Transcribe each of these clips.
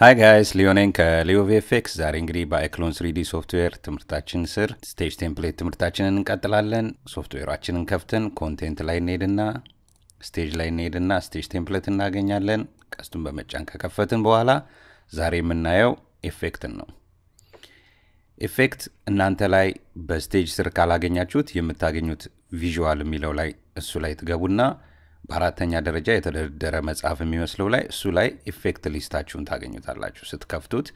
ሀይ ጋይስ ሊዮኔን ከሊዮ ቪኤፍኤክስ። ዛሬ እንግዲህ በአይክሎን ስሪዲ ሶፍትዌር ትምህርታችን ስር ስቴጅ ቴምፕሌት ትምህርታችንን እንቀጥላለን። ሶፍትዌራችንን ከፍተን ኮንቴንት ላይ እንሄድና ስቴጅ ላይ እንሄድና ስቴጅ ቴምፕሌት እናገኛለን። ቀስቱን በመጫን ከከፈትን በኋላ ዛሬ የምናየው ኤፌክትን ነው። ኤፌክት እናንተ ላይ በስቴጅ ስር ካላገኛችሁት የምታገኙት ቪዥዋል የሚለው ላይ እሱ ላይ ትገቡና በአራተኛ ደረጃ የተደረደረ መጽሐፍ የሚመስለው ላይ እሱ ላይ ኢፌክት ሊስታችሁን ታገኙታላችሁ። ስትከፍቱት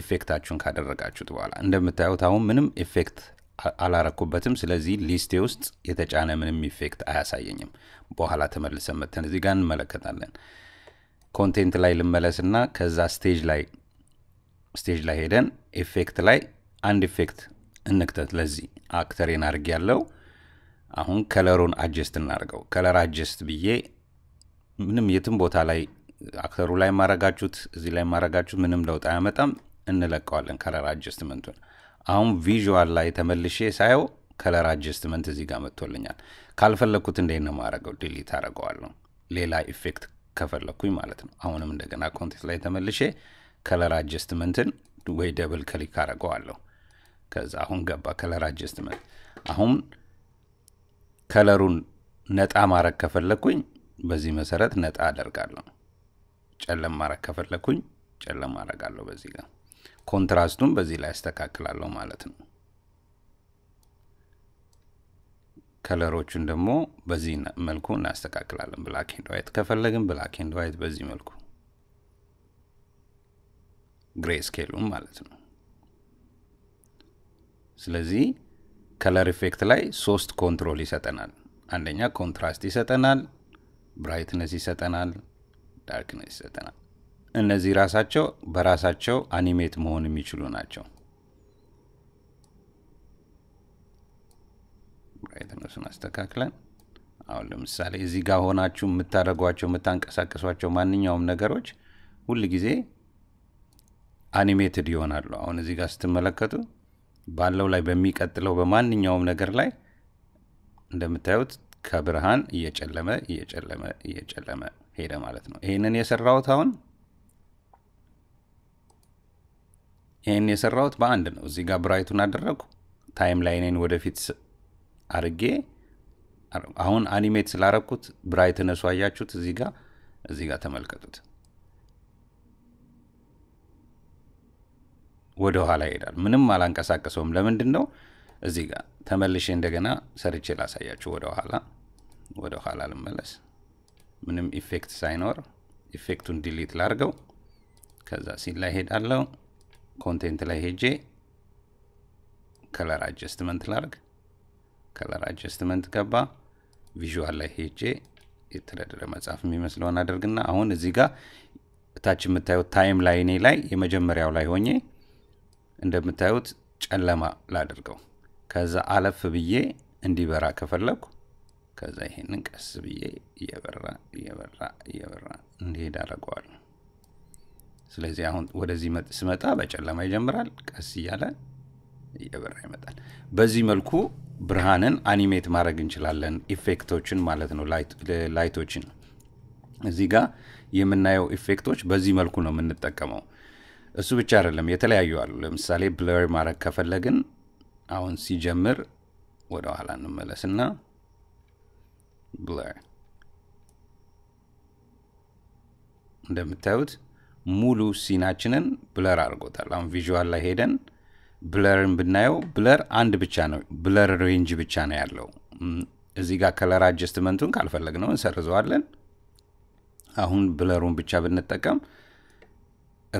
ኢፌክታችሁን ካደረጋችሁት በኋላ እንደምታዩት አሁን ምንም ኢፌክት አላረኩበትም። ስለዚህ ሊስቴ ውስጥ የተጫነ ምንም ኢፌክት አያሳየኝም። በኋላ ተመልሰን መተን እዚህ ጋር እንመለከታለን። ኮንቴንት ላይ ልመለስና ከዛ ስቴጅ ላይ ስቴጅ ላይ ሄደን ኢፌክት ላይ አንድ ኢፌክት እንክተት። ለዚህ አክተሬን አድርግ ያለው አሁን ከለሩን አጀስት እናደርገው። ከለር አጀስት ብዬ ምንም የትም ቦታ ላይ አክተሩ ላይ ማረጋችሁት እዚህ ላይ ማረጋችሁት ምንም ለውጥ አያመጣም። እንለቀዋለን ከለር አጀስትመንቱን። አሁን ቪዥዋል ላይ ተመልሼ ሳየው ከለር አጀስትመንት እዚህ ጋር መጥቶልኛል። ካልፈለግኩት እንዴት ነው ማረገው? ዲሊት አረገዋለሁ። ሌላ ኢፌክት ከፈለግኩኝ ማለት ነው። አሁንም እንደገና ኮንቴክስት ላይ ተመልሼ ከለር አጀስትመንትን ወይ ደብል ክሊክ አረገዋለሁ። ከዛ አሁን ገባ ከለር አጀስትመንት አሁን ከለሩን ነጣ ማድረግ ከፈለግኩኝ በዚህ መሰረት ነጣ አደርጋለሁ። ጨለም ማድረግ ከፈለግኩኝ ጨለም አደርጋለሁ። በዚህ ጋር ኮንትራስቱን በዚህ ላይ አስተካክላለሁ ማለት ነው። ከለሮቹን ደግሞ በዚህ መልኩ እናስተካክላለን። ብላክ ኤንድ ዋይት ከፈለግን ብላክ ኤንድ ዋይት በዚህ መልኩ ግሬ ስኬሉም ማለት ነው። ስለዚህ ከለር ኢፌክት ላይ ሶስት ኮንትሮል ይሰጠናል። አንደኛ ኮንትራስት ይሰጠናል፣ ብራይትነስ ይሰጠናል፣ ዳርክነስ ይሰጠናል። እነዚህ ራሳቸው በራሳቸው አኒሜት መሆን የሚችሉ ናቸው። ብራይትነሱን አስተካክለን አሁን ለምሳሌ እዚህ ጋር ሆናችሁ የምታደርጓቸው የምታንቀሳቀሷቸው ማንኛውም ነገሮች ሁል ጊዜ አኒሜትድ ይሆናሉ። አሁን እዚህ ጋር ስትመለከቱ ባለው ላይ በሚቀጥለው በማንኛውም ነገር ላይ እንደምታዩት ከብርሃን እየጨለመ እየጨለመ እየጨለመ ሄደ ማለት ነው። ይህንን የሰራሁት አሁን ይህን የሰራሁት በአንድ ነው። እዚህ ጋር ብራይቱን አደረጉ። ታይም ላይኔን ወደፊት አርጌ አሁን አኒሜት ስላረኩት ብራይትነሱ አያችሁት። እዚህ ጋር እዚህ ጋር ተመልከቱት። ወደ ኋላ ይሄዳል። ምንም አላንቀሳቀሰውም። ለምንድን ነው? እዚህ ጋር ተመልሼ እንደገና ሰርቼ ላሳያችሁ። ወደ ኋላ ወደ ኋላ ልመለስ። ምንም ኢፌክት ሳይኖር ኢፌክቱን ዲሊት ላርገው። ከዛ ሲል ላይ ሄዳለው። ኮንቴንት ላይ ሄጄ ከለር አጀስትመንት ላርግ። ከለር አጀስትመንት ገባ። ቪዥዋል ላይ ሄጄ የተደረደረ መጽሐፍ የሚመስለውን አደርግና አሁን እዚህ ጋር እታች የምታየው ታይም ላይኔ ላይ የመጀመሪያው ላይ ሆኜ እንደምታዩት ጨለማ ላደርገው ከዛ አለፍ ብዬ እንዲበራ ከፈለግኩ ከዛ ይሄንን ቀስ ብዬ እየበራ እየበራ እየበራ እንዲሄድ አረገዋል ስለዚህ አሁን ወደዚህ ስመጣ በጨለማ ይጀምራል። ቀስ እያለ እየበራ ይመጣል። በዚህ መልኩ ብርሃንን አኒሜት ማድረግ እንችላለን። ኢፌክቶችን ማለት ነው፣ ላይቶችን። እዚህ ጋር የምናየው ኢፌክቶች በዚህ መልኩ ነው የምንጠቀመው። እሱ ብቻ አይደለም፣ የተለያዩ አሉ። ለምሳሌ ብለር ማድረግ ከፈለግን አሁን ሲጀምር ወደ ኋላ እንመለስና ብለር እንደምታዩት ሙሉ ሲናችንን ብለር አድርጎታል። አሁን ቪዥዋል ላይ ሄደን ብለርን ብናየው ብለር አንድ ብቻ ነው፣ ብለር ሬንጅ ብቻ ነው ያለው። እዚህ ጋር ከለር አጀስትመንቱን ካልፈለግ ነው እንሰርዘዋለን። አሁን ብለሩን ብቻ ብንጠቀም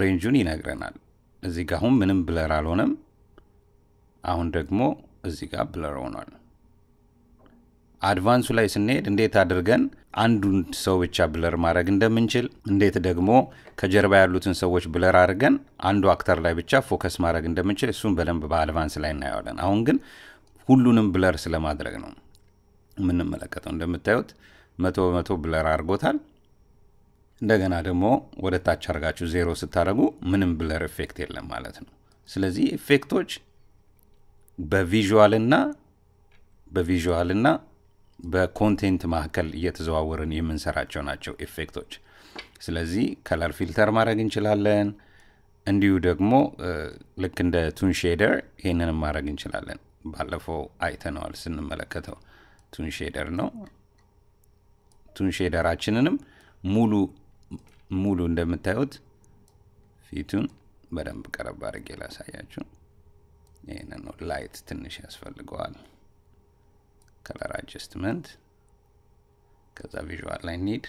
ሬንጁን ይነግረናል። እዚህ ጋ አሁን ምንም ብለር አልሆነም። አሁን ደግሞ እዚህ ጋ ብለር ሆኗል። አድቫንሱ ላይ ስንሄድ እንዴት አድርገን አንዱን ሰው ብቻ ብለር ማድረግ እንደምንችል እንዴት ደግሞ ከጀርባ ያሉትን ሰዎች ብለር አድርገን አንዱ አክተር ላይ ብቻ ፎከስ ማድረግ እንደምንችል እሱን በደንብ በአድቫንስ ላይ እናየዋለን። አሁን ግን ሁሉንም ብለር ስለማድረግ ነው የምንመለከተው። እንደምታዩት መቶ በመቶ ብለር አድርጎታል። እንደገና ደግሞ ወደ ታች አድርጋችሁ ዜሮ ስታደርጉ ምንም ብለር ኤፌክት የለም ማለት ነው። ስለዚህ ኤፌክቶች በቪዥዋልና በቪዥዋልና በኮንቴንት መካከል እየተዘዋወርን የምንሰራቸው ናቸው ኤፌክቶች። ስለዚህ ከለር ፊልተር ማድረግ እንችላለን። እንዲሁ ደግሞ ልክ እንደ ቱን ሼደር ይህንንም ማድረግ እንችላለን። ባለፈው አይተነዋል ስንመለከተው ቱን ሼደር ነው። ቱን ሼደራችንንም ሙሉ ሙሉ እንደምታዩት ፊቱን በደንብ ቀረብ አድርጌ ላሳያችሁ። ይህን ነው። ላይት ትንሽ ያስፈልገዋል። ከለር አጀስትመንት፣ ከዛ ቪዥዋል ላይ ኒድ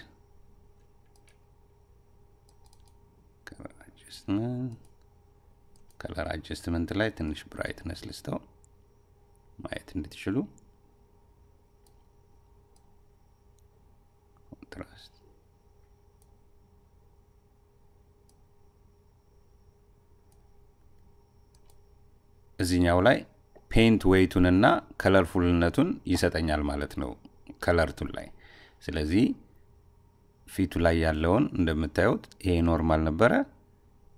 ከለር አጀስትመንት ላይ ትንሽ ብራይትነስ ልስተው ማየት እንድትችሉ ኮንትራስት እዚኛው ላይ ፔንት ዌይቱንና ከለርፉልነቱን ይሰጠኛል ማለት ነው ከለርቱን ላይ ስለዚህ ፊቱ ላይ ያለውን እንደምታዩት ይሄ ኖርማል ነበረ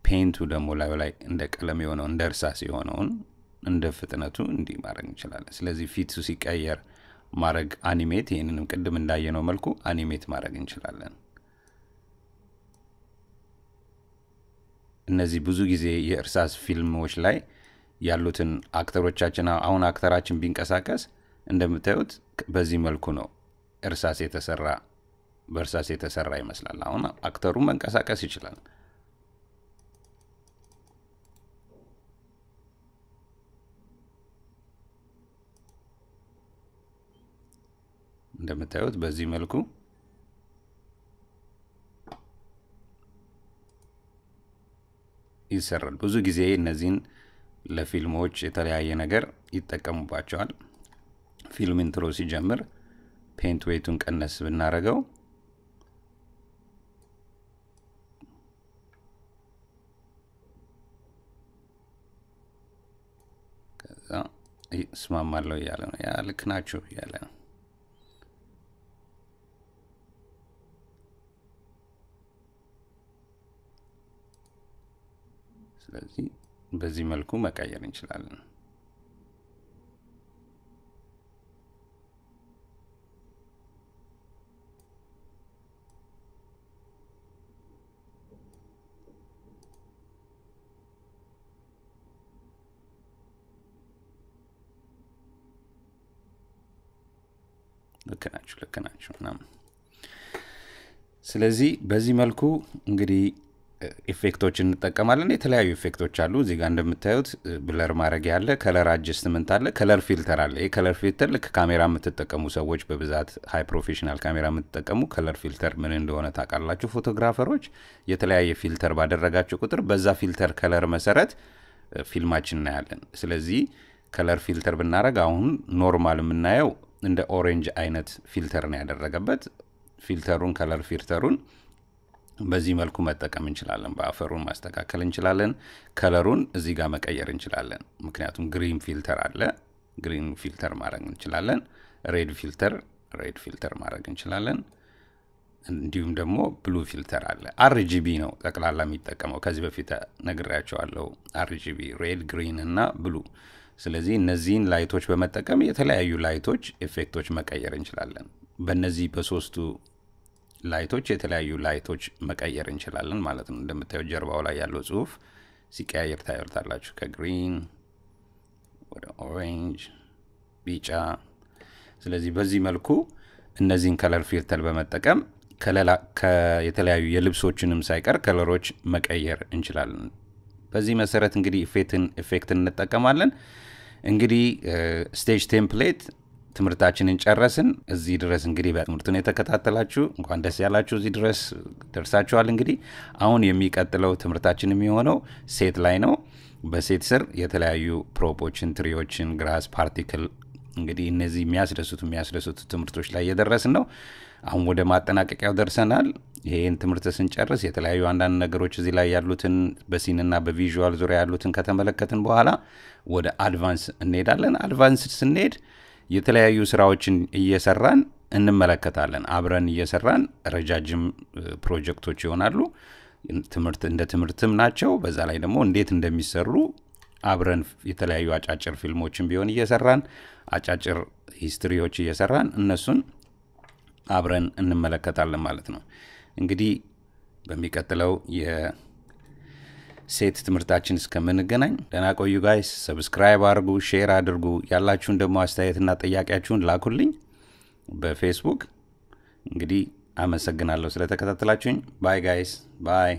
ፔንቱ ደግሞ ላዩ ላይ እንደ ቀለም የሆነው እንደ እርሳስ የሆነውን እንደ ፍጥነቱ እንዲህ ማድረግ እንችላለን ስለዚህ ፊቱ ሲቀየር ማድረግ አኒሜት ይህንንም ቅድም እንዳየነው መልኩ አኒሜት ማድረግ እንችላለን እነዚህ ብዙ ጊዜ የእርሳስ ፊልሞች ላይ ያሉትን አክተሮቻችን አሁን አክተራችን ቢንቀሳቀስ እንደምታዩት በዚህ መልኩ ነው እርሳስ የተሰራ በእርሳስ የተሰራ ይመስላል። አሁን አክተሩ መንቀሳቀስ ይችላል። እንደምታዩት በዚህ መልኩ ይሰራል። ብዙ ጊዜ እነዚህን ለፊልሞች የተለያየ ነገር ይጠቀሙባቸዋል። ፊልም ኢንትሮ ሲጀምር ፔንት ዌቱን ቀነስ ብናደረገው ከዛ እስማማለሁ እያለ ነው። ያ ልክ ናችሁ እያለ ነው። ስለዚህ በዚህ መልኩ መቀየር እንችላለን። ልክ ናችሁ ልክ ናችሁ ስለዚህ በዚህ መልኩ እንግዲህ ኢፌክቶች እንጠቀማለን። የተለያዩ ኢፌክቶች አሉ። እዚህ ጋር እንደምታዩት ብለር ማድረግ ያለ ከለር አጀስትመንት አለ፣ ከለር ፊልተር አለ። ይህ ከለር ፊልተር ልክ ካሜራ የምትጠቀሙ ሰዎች በብዛት ሃይ ፕሮፌሽናል ካሜራ የምትጠቀሙ ከለር ፊልተር ምን እንደሆነ ታውቃላችሁ። ፎቶግራፈሮች የተለያየ ፊልተር ባደረጋቸው ቁጥር በዛ ፊልተር ከለር መሰረት ፊልማችን እናያለን። ስለዚህ ከለር ፊልተር ብናደረግ አሁን ኖርማል የምናየው እንደ ኦሬንጅ አይነት ፊልተር ነው ያደረገበት። ፊልተሩን ከለር ፊልተሩን በዚህ መልኩ መጠቀም እንችላለን። በአፈሩን ማስተካከል እንችላለን። ከለሩን እዚህ ጋር መቀየር እንችላለን። ምክንያቱም ግሪን ፊልተር አለ። ግሪን ፊልተር ማድረግ እንችላለን። ሬድ ፊልተር ሬድ ፊልተር ማድረግ እንችላለን። እንዲሁም ደግሞ ብሉ ፊልተር አለ። አርጂቢ ነው ጠቅላላ የሚጠቀመው። ከዚህ በፊት ነግሬያቸዋለሁ። አርጂቢ ሬድ፣ ግሪን እና ብሉ። ስለዚህ እነዚህን ላይቶች በመጠቀም የተለያዩ ላይቶች ኤፌክቶች መቀየር እንችላለን። በእነዚህ በሶስቱ ላይቶች የተለያዩ ላይቶች መቀየር እንችላለን ማለት ነው። እንደምታየው ጀርባው ላይ ያለው ጽሁፍ ሲቀያየር ታዩታላችሁ። ከግሪን ወደ ኦሬንጅ፣ ቢጫ። ስለዚህ በዚህ መልኩ እነዚህን ከለር ፊልተር በመጠቀም የተለያዩ የልብሶችንም ሳይቀር ከለሮች መቀየር እንችላለን። በዚህ መሰረት እንግዲህ ኢፌክትን እንጠቀማለን። እንግዲህ ስቴጅ ቴምፕሌት ትምህርታችንን ጨረስን። እዚህ ድረስ እንግዲህ በትምህርቱን የተከታተላችሁ እንኳን ደስ ያላችሁ፣ እዚህ ድረስ ደርሳችኋል። እንግዲህ አሁን የሚቀጥለው ትምህርታችን የሚሆነው ሴት ላይ ነው። በሴት ስር የተለያዩ ፕሮፖችን፣ ትሪዎችን፣ ግራስ ፓርቲክል እንግዲህ እነዚህ የሚያስደስቱ የሚያስደስቱ ትምህርቶች ላይ እየደረስን ነው። አሁን ወደ ማጠናቀቂያው ደርሰናል። ይህን ትምህርት ስንጨርስ የተለያዩ አንዳንድ ነገሮች እዚህ ላይ ያሉትን በሲንና በቪዥዋል ዙሪያ ያሉትን ከተመለከትን በኋላ ወደ አድቫንስ እንሄዳለን። አድቫንስ ስንሄድ የተለያዩ ስራዎችን እየሰራን እንመለከታለን። አብረን እየሰራን ረጃጅም ፕሮጀክቶች ይሆናሉ። ትምህርት እንደ ትምህርትም ናቸው። በዛ ላይ ደግሞ እንዴት እንደሚሰሩ አብረን የተለያዩ አጫጭር ፊልሞችን ቢሆን እየሰራን አጫጭር ሂስትሪዎች እየሰራን እነሱን አብረን እንመለከታለን ማለት ነው። እንግዲህ በሚቀጥለው ሴት ትምህርታችን እስከምንገናኝ ደህና ቆዩ ጋይስ። ሰብስክራይብ አድርጉ፣ ሼር አድርጉ። ያላችሁን ደግሞ አስተያየትና ጥያቄያችሁን ላኩልኝ በፌስቡክ። እንግዲህ አመሰግናለሁ ስለተከታተላችሁኝ። ባይ ጋይስ ባይ።